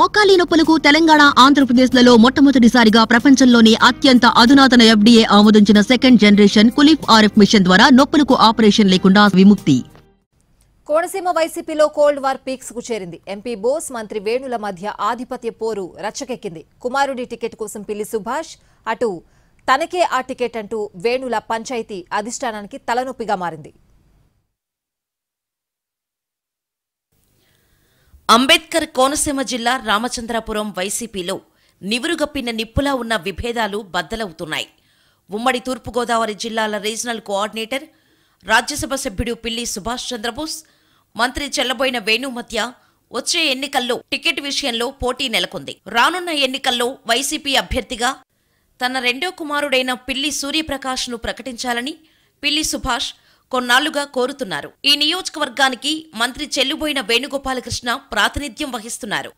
మోకాలి నొప్పులకు తెలంగాణ ఆంధ్రప్రదేశ్ లలో మొట్టమొదటిసారిగా ప్రపంచంలోని అత్యంత అధునాతన ఎఫ్డీఏ ఆమోదించిన second generation Coolief RF machine ద్వారా నొప్పులకు ఆపరేషన్ లేకుండా విముక్తి కోనసీమ వైసీపీలో కోల్డ్ వార్ పీక్స్ కు చేరింది ఎంపీ బోస్ మంత్రి వేణుల మధ్య ఆధిపత్య పోరు రచ్చకెక్కింది కుమారుడి టికెట్ కోసం పిల్లి సుభాష్ అటు తనకే ఆ టికెట్ అంటూ వేణుల పంచాయతీ అధిష్టానానికి తలనొప్పిగా మారింది అంబేద్కర్ కోనసీమ జిల్లా రామచంద్రాపురం వైసీపీలో నివురుగప్పిన నిప్పులా ఉన్న విభేదాలు బద్దలవుతున్నాయి ఉమ్మడి తూర్పుగోదావరి జిల్లాల రీజనల్ కోఆర్డినేటర్ రాజ్యసభ సభ్యుడు పిల్లి సుభాష్ చంద్రబోస్ మంత్రి చెల్లబోయిన వేణు మధ్య వచ్చే ఎన్నికల్లో టికెట్ విషయంలో పోటీ నెలకొంది రానున్న ఎన్నికల్లో వైసీపీ అభ్యర్థిగా తన రెండో కుమారుడైన పిల్లి సూర్యప్రకాష్ను ప్రకటించాలని పిల్లి సుభాష్ కొన్నాళ్లుగా కోరుతున్నారు ఈ నియోజకవర్గానికి మంత్రి చెల్లుబోయిన వేణుగోపాలకృష్ణ ప్రాతినిధ్యం వహిస్తున్నారు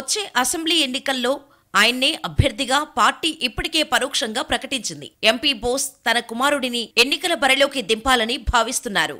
వచ్చే అసెంబ్లీ ఎన్నికల్లో ఆయన్నే అభ్యర్థిగా పార్టీ ఇప్పటికే పరోక్షంగా ప్రకటించింది ఎంపీ బోస్ తన కుమారుడిని ఎన్నికల బరిలోకి దింపాలని భావిస్తున్నారు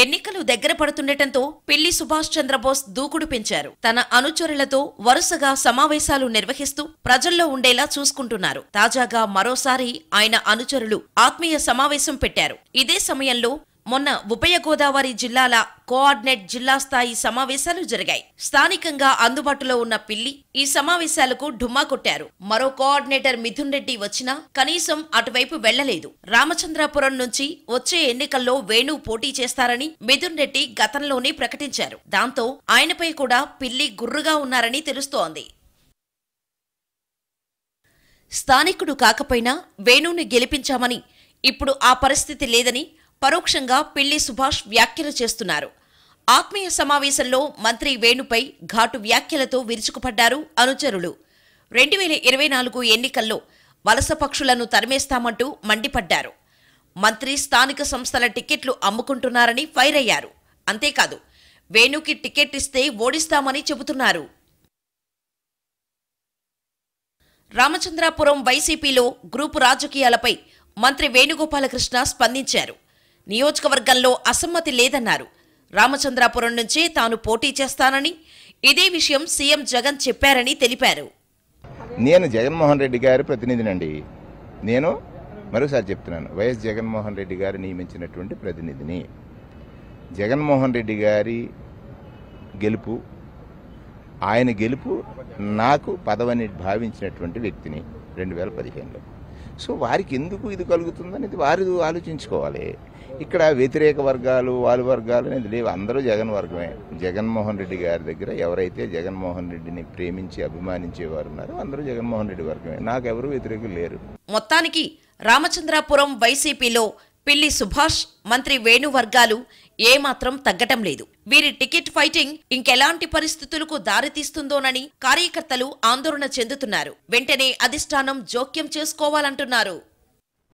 ఎన్నికలు దగ్గర పడుతుండటంతో పిల్లి సుభాష్ చంద్రబోస్ దూకుడు పెంచారు తన అనుచరులతో వరుసగా సమావేశాలు నిర్వహిస్తూ ప్రజల్లో ఉండేలా చూసుకుంటున్నారు తాజాగా మరోసారి ఆయన అనుచరులు ఆత్మీయ సమావేశం పెట్టారు ఇదే సమయంలో మొన్న ఉభయ గోదావరి జిల్లాల కోఆర్డినేట్ జిల్లా స్థాయి సమావేశాలు జరిగాయి స్థానికంగా అందుబాటులో ఉన్న పిల్లి ఈ సమావేశాలకు ఢుమ్మా కొట్టారు మరో కోఆర్డినేటర్ మిథున్ రెడ్డి వచ్చినా కనీసం అటువైపు వెళ్లలేదు రామచంద్రాపురం నుంచి వచ్చే ఎన్నికల్లో వేణు పోటీ చేస్తారని మిథున్ రెడ్డి గతంలోనే ప్రకటించారు దాంతో ఆయనపై కూడా పిల్లి గుర్రుగా ఉన్నారని తెలుస్తోంది స్థానికుడు కాకపోయినా వేణుని గెలిపించామని ఇప్పుడు ఆ పరిస్థితి లేదని పరోక్షంగా పిల్లి సుభాష్ వ్యాఖ్యలు చేస్తున్నారు ఆత్మీయ సమావేశంలో మంత్రి వేణుపై ఘాటు వ్యాఖ్యలతో విరుచుకుపడ్డారు అనుచరులు రెండు వేల ఇరవై నాలుగు ఎన్నికల్లో వలస పక్షులను తరిమేస్తామంటూ మండిపడ్డారు మంత్రి స్థానిక సంస్థల టికెట్లు అమ్ముకుంటున్నారని ఫైర్ అయ్యారు అంతేకాదు వేణుకి టికెట్ ఇస్తే ఓడిస్తామని చెబుతున్నారు రామచంద్రాపురం వైసీపీలో గ్రూపు రాజకీయాలపై మంత్రి వేణుగోపాలకృష్ణ స్పందించారు నియోజకవర్గంలో అసమ్మతి లేదన్నారు రామచంద్రాపురం నుంచి తాను పోటీ చేస్తానని ఇదే విషయం సీఎం జగన్ చెప్పారని తెలిపారు నేను జగన్మోహన్ రెడ్డి గారి ప్రతినిధినండి నేను మరోసారి చెప్తున్నాను వైఎస్ జగన్మోహన్ రెడ్డి గారు నియమించినటువంటి ప్రతినిధిని జగన్మోహన్ రెడ్డి గారి గెలుపు ఆయన గెలుపు నాకు పదవని భావించినటువంటి వ్యక్తిని రెండు వేల పదిహేనులో సో వారికి ఎందుకు ఇది అనేది వారి ఆలోచించుకోవాలి ఇక్కడ వ్యతిరేక వర్గాలు వాలు వర్గాలు అనేది లేవు అందరూ జగన్ వర్గమే జగన్మోహన్ రెడ్డి గారి దగ్గర ఎవరైతే జగన్మోహన్ రెడ్డిని ప్రేమించి అభిమానించేవారు ఉన్నారో అందరూ జగన్మోహన్ రెడ్డి వర్గమే నాకెవరు వ్యతిరేకులు లేరు మొత్తానికి రామచంద్రాపురం వైసీపీలో పిల్లి సుభాష్ మంత్రి వేణు వర్గాలు ఏమాత్రం తగ్గటం లేదు వీరి టికెట్ ఫైటింగ్ ఇంకెలాంటి పరిస్థితులకు దారితీస్తుందోనని కార్యకర్తలు ఆందోళన చెందుతున్నారు వెంటనే అధిష్టానం జోక్యం చేసుకోవాలంటున్నారు